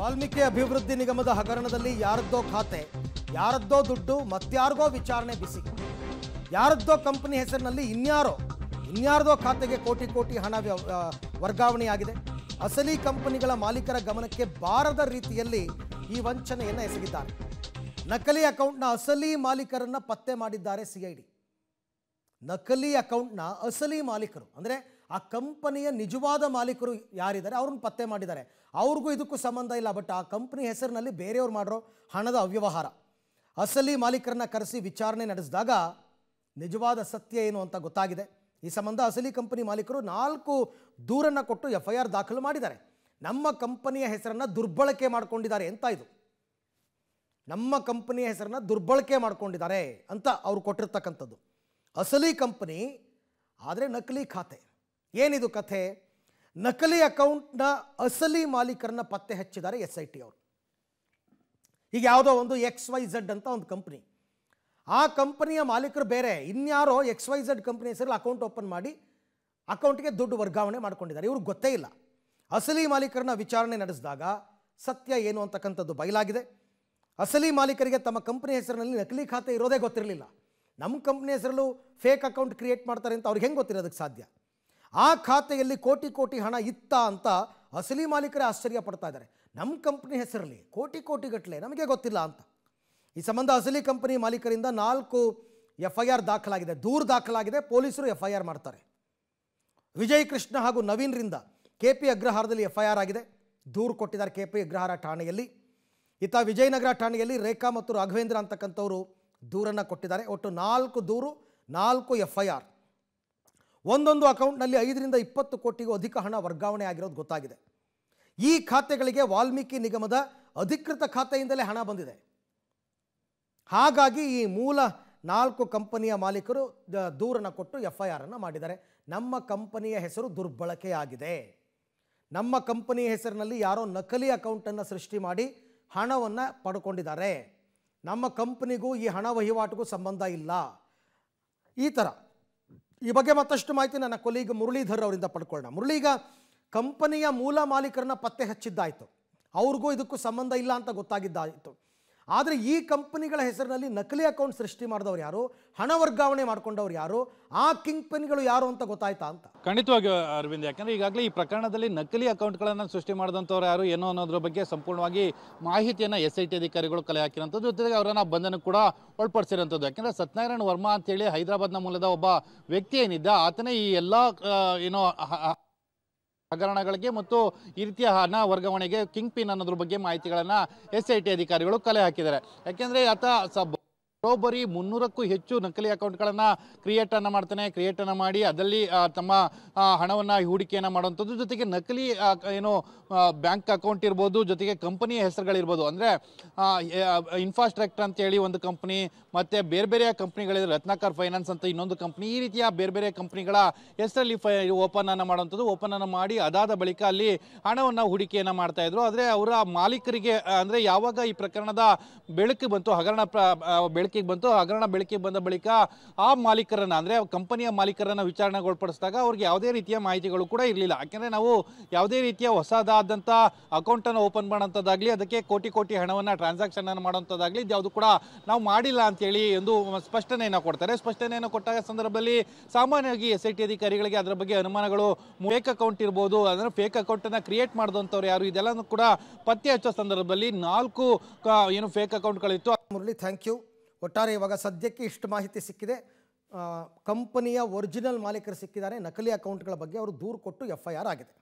ವಾಲ್ಮೀಕಿ ಅಭಿವೃದ್ಧಿ ನಿಗಮದ ಹಗರಣದಲ್ಲಿ ಯಾರದ್ದೋ ಖಾತೆ ಯಾರದ್ದೋ ದುಡ್ಡು ಮತ್ಯಾರಿಗೋ ವಿಚಾರಣೆ ಬಿಸಿ ಯಾರದ್ದೋ ಕಂಪನಿ ಹೆಸರಿನಲ್ಲಿ ಇನ್ಯಾರೋ ಇನ್ಯಾರ್ದೋ ಖಾತೆಗೆ ಕೋಟಿ ಕೋಟಿ ಹಣ ವರ್ಗಾವಣೆಯಾಗಿದೆ ಅಸಲಿ ಕಂಪನಿಗಳ ಮಾಲೀಕರ ಗಮನಕ್ಕೆ ಬಾರದ ರೀತಿಯಲ್ಲಿ ಈ ವಂಚನೆಯನ್ನು ಎಸಗಿದ್ದಾರೆ ನಕಲಿ ಅಕೌಂಟ್ನ ಅಸಲಿ ಮಾಲೀಕರನ್ನು ಪತ್ತೆ ಮಾಡಿದ್ದಾರೆ ಸಿಐಡಿ ನಕಲಿ ಅಕೌಂಟ್ನ ಅಸಲಿ ಮಾಲೀಕರು ಅಂದರೆ ಆ ಕಂಪನಿಯ ನಿಜವಾದ ಮಾಲೀಕರು ಯಾರಿದ್ದಾರೆ ಅವ್ರನ್ನ ಪತ್ತೆ ಮಾಡಿದ್ದಾರೆ ಅವ್ರಿಗೂ ಇದಕ್ಕೂ ಸಂಬಂಧ ಇಲ್ಲ ಬಟ್ ಆ ಕಂಪ್ನಿ ಹೆಸರಿನಲ್ಲಿ ಬೇರೆಯವ್ರು ಮಾಡಿರೋ ಹಣದ ಅವ್ಯವಹಾರ ಅಸಲಿ ಮಾಲೀಕರನ್ನ ಕರೆಸಿ ವಿಚಾರಣೆ ನಡೆಸಿದಾಗ ನಿಜವಾದ ಸತ್ಯ ಏನು ಅಂತ ಗೊತ್ತಾಗಿದೆ ಈ ಸಂಬಂಧ ಅಸಲಿ ಕಂಪನಿ ಮಾಲೀಕರು ನಾಲ್ಕು ದೂರನ್ನು ಕೊಟ್ಟು ಎಫ್ ಐ ಆರ್ ದಾಖಲು ಮಾಡಿದ್ದಾರೆ ನಮ್ಮ ಕಂಪನಿಯ ಹೆಸರನ್ನು ದುರ್ಬಳಕೆ ಮಾಡಿಕೊಂಡಿದ್ದಾರೆ ಅಂತ ಇದು ನಮ್ಮ ಕಂಪನಿಯ ಹೆಸರನ್ನು ದುರ್ಬಳಕೆ ಮಾಡಿಕೊಂಡಿದ್ದಾರೆ ಅಂತ ಅವರು ಕೊಟ್ಟಿರ್ತಕ್ಕಂಥದ್ದು ಅಸಲಿ ಕಂಪನಿ ಆದರೆ ನಕಲಿ ಖಾತೆ ಏನಿದು ಕಥೆ ನಕಲಿ ಅಕೌಂಟ್ನ ಅಸಲಿ ಮಾಲೀಕರನ್ನ ಪತ್ತೆ ಹಚ್ಚಿದ್ದಾರೆ ಎಸ್ ಐ ಟಿ ಅವರು ಈಗ ಯಾವುದೋ ಒಂದು ಎಕ್ಸ್ ವೈ ಝಡ್ ಅಂತ ಒಂದು ಕಂಪ್ನಿ ಆ ಕಂಪನಿಯ ಮಾಲೀಕರು ಬೇರೆ ಇನ್ಯಾರೋ ಎಕ್ಸ್ ವೈ ಝಡ್ ಕಂಪ್ನಿ ಹೆಸರಲ್ಲಿ ಅಕೌಂಟ್ ಓಪನ್ ಮಾಡಿ ಅಕೌಂಟ್ಗೆ ದುಡ್ಡು ವರ್ಗಾವಣೆ ಮಾಡ್ಕೊಂಡಿದ್ದಾರೆ ಇವ್ರಿಗೆ ಗೊತ್ತೇ ಇಲ್ಲ ಅಸಲಿ ಮಾಲೀಕರನ್ನ ವಿಚಾರಣೆ ನಡೆಸಿದಾಗ ಸತ್ಯ ಏನು ಅಂತಕ್ಕಂಥದ್ದು ಬಯಲಾಗಿದೆ ಅಸಲಿ ಮಾಲೀಕರಿಗೆ ತಮ್ಮ ಕಂಪ್ನಿ ಹೆಸರಿನಲ್ಲಿ ನಕಲಿ ಖಾತೆ ಇರೋದೇ ಗೊತ್ತಿರಲಿಲ್ಲ ನಮ್ಮ ಕಂಪ್ನಿ ಹೆಸರಲ್ಲೂ ಫೇಕ್ ಅಕೌಂಟ್ ಕ್ರಿಯೇಟ್ ಮಾಡ್ತಾರೆ ಅಂತ ಅವ್ರಿಗೆ ಹೆಂಗೆ ಗೊತ್ತಿರೋದಕ್ಕೆ ಸಾಧ್ಯ ಆ ಖಾತೆಯಲ್ಲಿ ಕೋಟಿ ಕೋಟಿ ಹಣ ಇತ್ತ ಅಂತ ಅಸಲಿ ಮಾಲೀಕರೇ ಆಶ್ಚರ್ಯ ಪಡ್ತಾ ಇದ್ದಾರೆ ನಮ್ಮ ಕಂಪ್ನಿ ಹೆಸರಲ್ಲಿ ಕೋಟಿ ಕೋಟಿ ಗಟ್ಟಲೆ ನಮಗೆ ಗೊತ್ತಿಲ್ಲ ಅಂತ ಈ ಸಂಬಂಧ ಅಸಲಿ ಕಂಪನಿ ಮಾಲೀಕರಿಂದ ನಾಲ್ಕು ಎಫ್ ಐ ಆರ್ ದಾಖಲಾಗಿದೆ ದೂರು ದಾಖಲಾಗಿದೆ ಪೊಲೀಸರು ಎಫ್ ಐ ಆರ್ ಮಾಡ್ತಾರೆ ವಿಜಯ್ ಕೃಷ್ಣ ಹಾಗೂ ನವೀನ್ರಿಂದ ಕೆ ಪಿ ಅಗ್ರಹಾರದಲ್ಲಿ ಎಫ್ ಐ ಆರ್ ಆಗಿದೆ ದೂರು ಕೊಟ್ಟಿದ್ದಾರೆ ಕೆ ಪಿ ಅಗ್ರಹಾರ ಠಾಣೆಯಲ್ಲಿ ಇತ್ತ ವಿಜಯನಗರ ಠಾಣೆಯಲ್ಲಿ ರೇಖಾ ಮತ್ತು ರಾಘವೇಂದ್ರ ಅಂತಕ್ಕಂಥವರು ದೂರನ್ನು ಕೊಟ್ಟಿದ್ದಾರೆ ಒಟ್ಟು ನಾಲ್ಕು ದೂರು ನಾಲ್ಕು ಎಫ್ ಐ ಆರ್ ಒಂದೊಂದು ಅಕೌಂಟ್ನಲ್ಲಿ ಐದರಿಂದ ಇಪ್ಪತ್ತು ಕೋಟಿಗೂ ಅಧಿಕ ಹಣ ವರ್ಗಾವಣೆ ಆಗಿರೋದು ಗೊತ್ತಾಗಿದೆ ಈ ಖಾತೆಗಳಿಗೆ ವಾಲ್ಮೀಕಿ ನಿಗಮದ ಅಧಿಕೃತ ಖಾತೆಯಿಂದಲೇ ಹಣ ಬಂದಿದೆ ಹಾಗಾಗಿ ಈ ಮೂಲ ನಾಲ್ಕು ಕಂಪನಿಯ ಮಾಲೀಕರು ದೂರನ್ನು ಕೊಟ್ಟು ಎಫ್ ಐ ಆರನ್ನು ಮಾಡಿದ್ದಾರೆ ನಮ್ಮ ಕಂಪನಿಯ ಹೆಸರು ದುರ್ಬಳಕೆಯಾಗಿದೆ ನಮ್ಮ ಕಂಪನಿಯ ಹೆಸರಿನಲ್ಲಿ ಯಾರೋ ನಕಲಿ ಅಕೌಂಟನ್ನು ಸೃಷ್ಟಿ ಮಾಡಿ ಹಣವನ್ನು ಪಡ್ಕೊಂಡಿದ್ದಾರೆ ನಮ್ಮ ಕಂಪನಿಗೂ ಈ ಹಣ ವಹಿವಾಟಿಗೂ ಸಂಬಂಧ ಇಲ್ಲ ಈ ಥರ ಈ ಬಗ್ಗೆ ಮತ್ತಷ್ಟು ಮಾಹಿತಿ ನನ್ನ ಕೊಲೀಗ್ ಮುರಳೀಧರ್ ಅವರಿಂದ ಪಡ್ಕೊಳ್ಳೋಣ ಮುರಳೀಗ ಕಂಪನಿಯ ಮೂಲ ಮಾಲೀಕರನ್ನ ಪತ್ತೆ ಹಚ್ಚಿದ್ದಾಯಿತು ಅವ್ರಿಗೂ ಇದಕ್ಕೂ ಸಂಬಂಧ ಇಲ್ಲ ಅಂತ ಗೊತ್ತಾಗಿದ್ದಾಯಿತು ಆದರೆ ಈ ಕಂಪನಿಗಳ ಹೆಸರಿನಲ್ಲಿ ನಕಲಿ ಅಕೌಂಟ್ ಸೃಷ್ಟಿ ಮಾಡಿದವರು ಯಾರು ಹಣ ವರ್ಗಾವಣೆ ಮಾಡ್ಕೊಂಡವ್ರು ಯಾರು ಆ ಕಿಂಗ್ ಪೆನ್ಗಳು ಯಾರು ಅಂತ ಗೊತ್ತಾಯ್ತಾ ಅಂತ ಖಂಡಿತವಾಗಿ ಅರವಿಂದ್ ಯಾಕಂದ್ರೆ ಈಗಾಗಲೇ ಈ ಪ್ರಕರಣದಲ್ಲಿ ನಕಲಿ ಅಕೌಂಟ್ಗಳನ್ನು ಸೃಷ್ಟಿ ಮಾಡಿದಂಥವ್ರು ಯಾರು ಏನೋ ಅನ್ನೋದ್ರ ಬಗ್ಗೆ ಸಂಪೂರ್ಣವಾಗಿ ಮಾಹಿತಿಯನ್ನು ಎಸ್ ಐ ಟಿ ಅಧಿಕಾರಿಗಳು ಕಲೆ ಹಾಕಿರುವಂಥದ್ದು ಜೊತೆಗೆ ಅವರನ್ನು ಬಂಧನ ಕೂಡ ಒಳಪಡಿಸಿರೋಂಥದ್ದು ಯಾಕಂದರೆ ಸತ್ಯನಾರಾಯಣ ವರ್ಮಾ ಅಂತೇಳಿ ಹೈದರಾಬಾದ್ನ ಮೂಲದ ಒಬ್ಬ ವ್ಯಕ್ತಿ ಏನಿದ್ದ ಆತನೇ ಈ ಎಲ್ಲ ಏನೋ ಹಗರಣಗಳಿಗೆ ಮತ್ತು ಈ ರೀತಿಯ ಹಣ ವರ್ಗಾವಣೆಗೆ ಕಿಂಗ್ ಪಿನ್ ಅನ್ನೋದ್ರ ಬಗ್ಗೆ ಮಾಹಿತಿಗಳನ್ನು ಎಸ್ ಅಧಿಕಾರಿಗಳು ಕಲೆ ಹಾಕಿದ್ದಾರೆ ಯಾಕೆಂದರೆ ಆತ ಸಬ್ ಬರೋಬ್ಬರಿ ಮುನ್ನೂರಕ್ಕೂ ಹೆಚ್ಚು ನಕಲಿ ಅಕೌಂಟ್ಗಳನ್ನು ಕ್ರಿಯೇಟನ್ನು ಮಾಡ್ತಾನೆ ಕ್ರಿಯೇಟನ್ನು ಮಾಡಿ ಅದರಲ್ಲಿ ತಮ್ಮ ಹಣವನ್ನು ಹೂಡಿಕೆಯನ್ನು ಮಾಡುವಂಥದ್ದು ಜೊತೆಗೆ ನಕಲಿ ಏನು ಬ್ಯಾಂಕ್ ಅಕೌಂಟ್ ಇರ್ಬೋದು ಜೊತೆಗೆ ಕಂಪನಿಯ ಹೆಸರುಗಳಿರ್ಬೋದು ಅಂದರೆ ಇನ್ಫ್ರಾಸ್ಟ್ರಕ್ಚರ್ ಅಂತೇಳಿ ಒಂದು ಕಂಪ್ನಿ ಮತ್ತು ಬೇರೆ ಬೇರೆ ಕಂಪ್ನಿಗಳಿದೆ ರತ್ನಾಕರ್ ಫೈನಾನ್ಸ್ ಅಂತ ಇನ್ನೊಂದು ಕಂಪ್ನಿ ಈ ರೀತಿಯ ಬೇರೆ ಬೇರೆ ಕಂಪ್ನಿಗಳ ಹೆಸರಲ್ಲಿ ಓಪನ್ ಓಪನನ್ನು ಮಾಡುವಂಥದ್ದು ಓಪನನ್ನು ಮಾಡಿ ಅದಾದ ಬಳಿಕ ಅಲ್ಲಿ ಹಣವನ್ನು ಹೂಡಿಕೆಯನ್ನು ಮಾಡ್ತಾಯಿದ್ರು ಆದರೆ ಅವರ ಮಾಲೀಕರಿಗೆ ಅಂದರೆ ಯಾವಾಗ ಈ ಪ್ರಕರಣದ ಬೆಳಕು ಬಂತು ಹಗರಣ ಪ್ರ ಬೆಳಕಿಗೆ ಬಂತು ಹಗರಣ ಬೆಳಕಿಗೆ ಬಂದ ಬಳಿಕ ಆ ಮಾಲೀಕರನ್ನ ಅಂದರೆ ಕಂಪನಿಯ ಮಾಲೀಕರನ್ನ ವಿಚಾರಣೆಗೊಳಪಡಿಸಿದಾಗ ಅವ್ರಿಗೆ ಯಾವುದೇ ರೀತಿಯ ಮಾಹಿತಿಗಳು ಕೂಡ ಇರಲಿಲ್ಲ ಯಾಕೆಂದರೆ ನಾವು ಯಾವುದೇ ರೀತಿಯ ಹೊಸದಾದಂಥ ಅಕೌಂಟನ್ನು ಓಪನ್ ಮಾಡೋಂಥದ್ದಾಗಲಿ ಅದಕ್ಕೆ ಕೋಟಿ ಕೋಟಿ ಹಣವನ್ನು ಟ್ರಾನ್ಸಾಕ್ಷನನ್ನು ಮಾಡೋಂಥದ್ದಾಗಲಿ ಯಾವುದು ಕೂಡ ನಾವು ಮಾಡಿಲ್ಲ ಅಂತೇಳಿ ಒಂದು ಸ್ಪಷ್ಟನೆಯನ್ನು ಕೊಡ್ತಾರೆ ಸ್ಪಷ್ಟನೆಯನ್ನು ಕೊಟ್ಟಾಗ ಸಂದರ್ಭದಲ್ಲಿ ಸಾಮಾನ್ಯವಾಗಿ ಎಸ್ ಐ ಟಿ ಅಧಿಕಾರಿಗಳಿಗೆ ಅದರ ಬಗ್ಗೆ ಅನುಮಾನಗಳು ಫೇಕ್ ಅಕೌಂಟ್ ಇರ್ಬೋದು ಅಂದ್ರೆ ಫೇಕ್ ಅಕೌಂಟನ್ನು ಕ್ರಿಯೇಟ್ ಮಾಡಿದಂಥವ್ರು ಯಾರು ಇದೆಲ್ಲನೂ ಕೂಡ ಪತ್ತೆ ಹಚ್ಚೋ ಸಂದರ್ಭದಲ್ಲಿ ನಾಲ್ಕು ಏನು ಫೇಕ್ ಅಕೌಂಟ್ಗಳಿತ್ತು ಮುರಳಿ ಥ್ಯಾಂಕ್ ಯು ಒಟ್ಟಾರೆ ಇವಾಗ ಸದ್ಯಕ್ಕೆ ಇಷ್ಟು ಮಾಹಿತಿ ಸಿಕ್ಕಿದೆ ಕಂಪನಿಯ ಒರಿಜಿನಲ್ ಮಾಲೀಕರು ಸಿಕ್ಕಿದ್ದಾರೆ ನಕಲಿ ಅಕೌಂಟ್ಗಳ ಬಗ್ಗೆ ಅವರು ದೂರು ಕೊಟ್ಟು ಎಫ್ ಐ ಆರ್ ಆಗಿದೆ